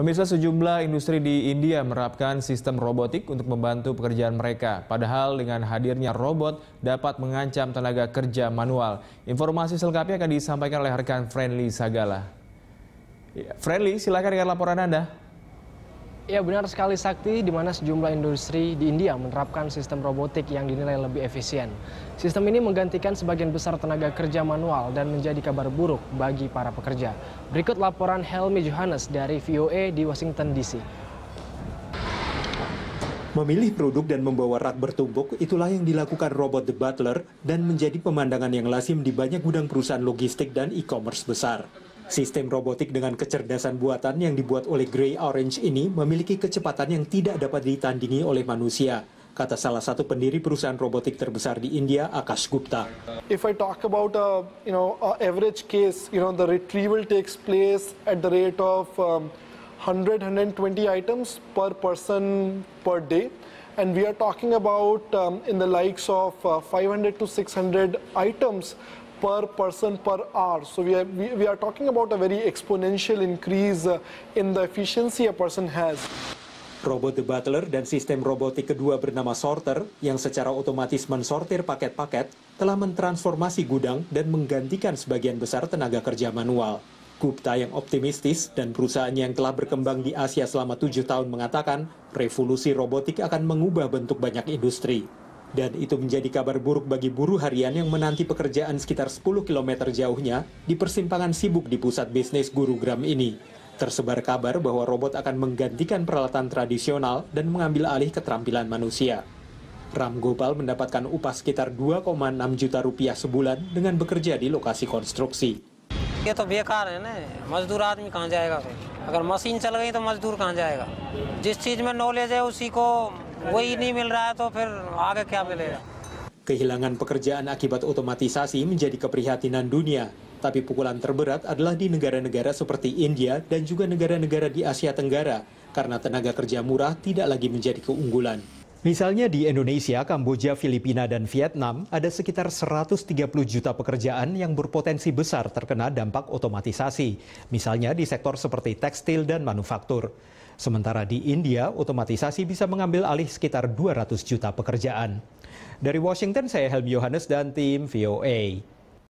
Pemirsa sejumlah industri di India menerapkan sistem robotik untuk membantu pekerjaan mereka. Padahal dengan hadirnya robot dapat mengancam tenaga kerja manual. Informasi selengkapnya akan disampaikan oleh rekan Friendly Sagala. Ya, Friendly, silakan dengan laporan Anda. Ya benar sekali Sakti, di mana sejumlah industri di India menerapkan sistem robotik yang dinilai lebih efisien. Sistem ini menggantikan sebagian besar tenaga kerja manual dan menjadi kabar buruk bagi para pekerja. Berikut laporan Helmi Johannes dari VOA di Washington DC. Memilih produk dan membawa rak bertumpuk itulah yang dilakukan robot The Butler dan menjadi pemandangan yang lazim di banyak gudang perusahaan logistik dan e-commerce besar. Sistem robotik dengan kecerdasan buatan yang dibuat oleh Grey Orange ini memiliki kecepatan yang tidak dapat ditandingi oleh manusia, kata salah satu pendiri perusahaan robotik terbesar di India, Akash Gupta. If I talk about a, uh, you know, a average case, you know, the retrieval takes place at the rate of um, 100-120 items per person per day. And we are talking about um, in the likes of uh, 500 to 600 items per person per hour. So we are, we, we are talking about a very exponential increase uh, in the efficiency a person has. Robot The Butler dan sistem robotik kedua bernama Sorter yang secara otomatis mensortir paket-paket telah mentransformasi gudang dan menggantikan sebagian besar tenaga kerja manual. Gupta yang optimistis dan perusahaan yang telah berkembang di Asia selama tujuh tahun mengatakan revolusi robotik akan mengubah bentuk banyak industri. Dan itu menjadi kabar buruk bagi buruh harian yang menanti pekerjaan sekitar 10 km jauhnya di persimpangan sibuk di pusat bisnis Guru Gram ini. Tersebar kabar bahwa robot akan menggantikan peralatan tradisional dan mengambil alih keterampilan manusia. Ram Gopal mendapatkan upah sekitar 2,6 juta rupiah sebulan dengan bekerja di lokasi konstruksi. ये वही नहीं मिल रहा है तो फिर आगे क्या मिलेगा Kehilangan pekerjaan akibat otomatisasi menjadi keprihatinan dunia. Tapi pukulan terberat adalah di negara-negara seperti India dan juga negara-negara di Asia Tenggara, karena tenaga kerja murah tidak lagi menjadi keunggulan. Misalnya di Indonesia, Kamboja, Filipina, dan Vietnam, ada sekitar 130 juta pekerjaan yang berpotensi besar terkena dampak otomatisasi, misalnya di sektor seperti tekstil dan manufaktur. Sementara di India, otomatisasi bisa mengambil alih sekitar 200 juta pekerjaan. Dari Washington, saya Helmi Yohanes dan tim VOA.